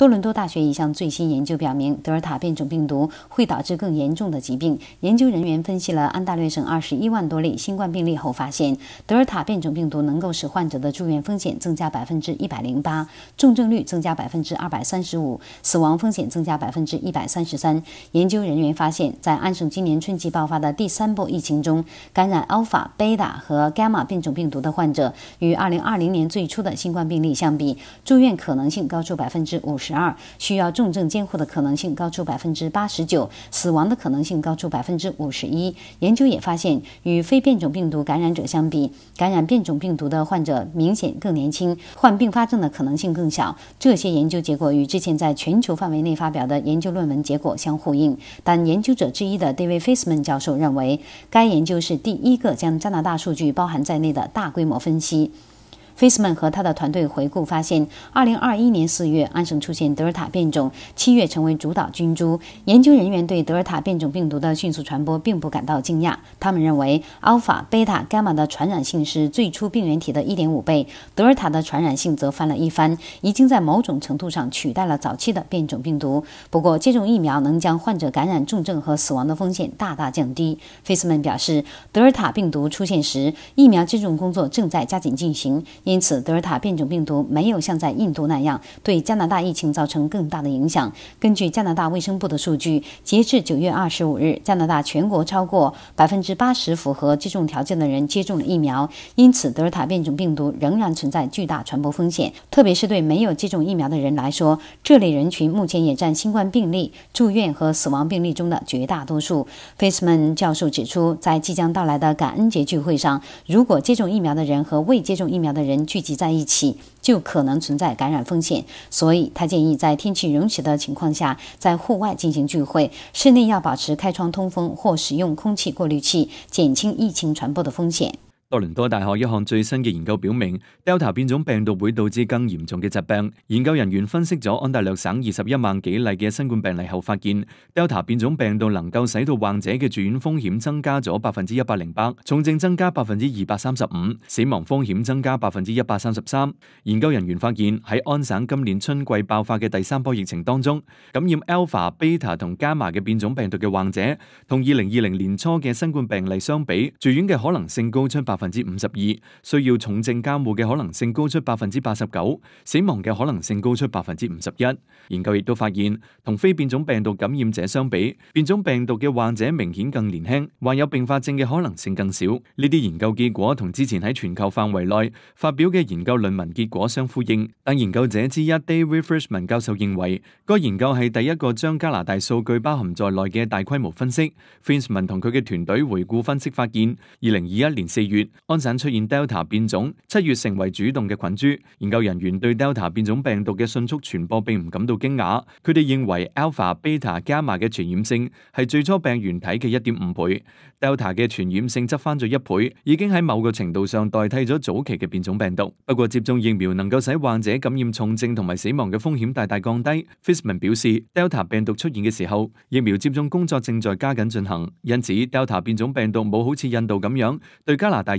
多伦多大学一项最新研究表明，德尔塔变种病毒会导致更严重的疾病。研究人员分析了安大略省二十一万多例新冠病例后发现，德尔塔变种病毒能够使患者的住院风险增加百分之一百零八，重症率增加百分之二百三十五，死亡风险增加百分之一百三十三。研究人员发现，在安省今年春季爆发的第三波疫情中，感染 Alpha、b 法、贝塔和伽马变种病毒的患者，与二零二零年最初的新冠病例相比，住院可能性高出百分之五十。十二需要重症监护的可能性高出百分之八十九，死亡的可能性高出百分之五十一。研究也发现，与非变种病毒感染者相比，感染变种病毒的患者明显更年轻，患并发症的可能性更小。这些研究结果与之前在全球范围内发表的研究论文结果相呼应。但研究者之一的 David Faceman 教授认为，该研究是第一个将加拿大数据包含在内的大规模分析。Fisman 和他的团队回顾发现，2021年4月，安省出现德尔塔变种，七月成为主导菌株。研究人员对德尔塔变种病毒的迅速传播并不感到惊讶。他们认为，alpha、beta、gamma 的传染性是最初病原体的1.5倍，德尔塔的传染性则翻了一番，已经在某种程度上取代了早期的变种病毒。不过，接种疫苗能将患者感染重症和死亡的风险大大降低。Fisman 表示，德尔塔病毒出现时，疫苗接种工作正在加紧进行。因此，德尔塔变种病毒没有像在印度那样对加拿大疫情造成更大的影响。根据加拿大卫生部的数据，截至九月二十五日，加拿大全国超过百分之八十符合接种条件的人接种了疫苗。因此，德尔塔变种病毒仍然存在巨大传播风险，特别是对没有接种疫苗的人来说，这类人群目前也占新冠病例、住院和死亡病例中的绝大多数。f 斯曼 m a n 教授指出，在即将到来的感恩节聚会上，如果接种疫苗的人和未接种疫苗的人，聚集在一起就可能存在感染风险，所以他建议在天气允许的情况下，在户外进行聚会，室内要保持开窗通风或使用空气过滤器，减轻疫情传播的风险。多伦多大学一项最新嘅研究表明，Delta 变种病毒会导致更严重嘅疾病。研究人员分析咗安大略省二十一万几例嘅新冠病例后，发现 Delta 变种病毒能够使到患者嘅住院风险增加咗百分之一百零八，重症增加百分之二百三十五，死亡风险增加百分之一百三十三。研究人员发现喺安省今年春季爆发嘅第三波疫情当中，感染 Alpha、Beta 同伽马嘅变种病毒嘅患者，同二零二零年初嘅新冠病病例相比，住院嘅可能性高出百。分之五十二需要重症监护嘅可能性高出百分之八十九，死亡嘅可能性高出百分之五十一。研究亦都发现，同非变种病毒感染者相比，变种病毒嘅患者明显更年轻，患有并发症嘅可能性更少。呢啲研究结果同之前喺全球范围内发表嘅研究论文结果相呼应。但研究者之一 d a v i e f a s h m a n 教授认为，该研究系第一个将加拿大数据包含在内嘅大规模分析。Fishman 同佢嘅团队回顾分析发现，二零二一年四月。安省出現 Delta 變種，七月成為主動嘅菌株。研究人員對 Delta 變種病毒嘅迅速傳播並唔感到驚訝。佢哋認為 Alpha、Beta、Gamma 嘅傳染性係最初病原體嘅一點五倍，Delta 嘅傳染性則翻咗一倍，已經喺某個程度上代替咗早期嘅變種病毒。不過，接種疫苗能夠使患者感染重症同埋死亡嘅風險大大降低。Fisman 表示，Delta 病毒出現嘅時候，疫苗接種工作正在加緊進行，因此 Delta 變種病毒冇好似印度咁樣對加拿大。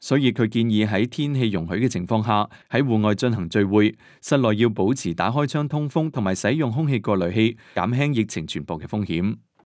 所以佢建議喺天氣容許嘅情況下，喺户外進行聚會；室內要保持打開窗通風，同埋使用空氣過濾器，減輕疫情傳播嘅風險。